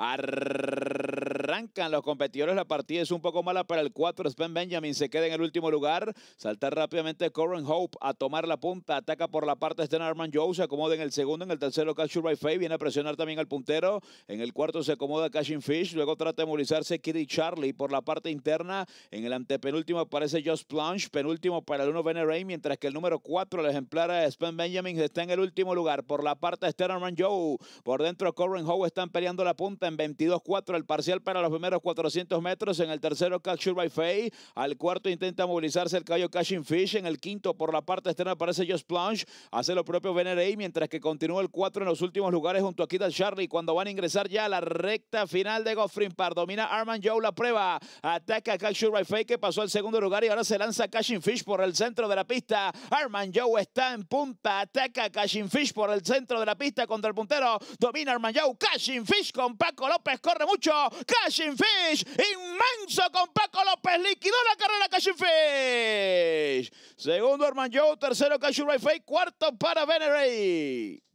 Arr- Arrancan los competidores, la partida es un poco mala para el 4. Spen Benjamin se queda en el último lugar. Salta rápidamente Corin Hope a tomar la punta. Ataca por la parte de Arman Joe. Se acomoda en el segundo. En el tercero, Catcher by Faye. Viene a presionar también al puntero. En el cuarto se acomoda Cashing Fish. Luego trata de movilizarse Kitty Charlie por la parte interna. En el antepenúltimo aparece Just Plunge. Penúltimo para el 1 Veneray. Mientras que el número 4, el ejemplar Spen Benjamin, está en el último lugar. Por la parte de Arman Joe. Por dentro, Corin Hope están peleando la punta en 22-4. El parcial para los primeros 400 metros. En el tercero, Capture by Faye. Al cuarto intenta movilizarse el caballo Cashing Fish. En el quinto, por la parte externa, aparece Just Plunge. Hace lo propio Venerey, mientras que continúa el cuatro en los últimos lugares junto a Kita Charlie. Cuando van a ingresar ya a la recta final de Goffrin Park, Domina arman Joe la prueba. Ataca catch Capture Faye, que pasó al segundo lugar. Y ahora se lanza Cashing Fish por el centro de la pista. Armand Joe está en punta. Ataca Cashing Fish por el centro de la pista contra el puntero. Domina Armand Joe. Cashing Fish con Paco López. Corre mucho. Cachinfish, Fish, inmenso con Paco López, liquidó la carrera Cachinfish. Fish. Segundo Hermano, Joe, tercero Cash Ray cuarto para Veneray.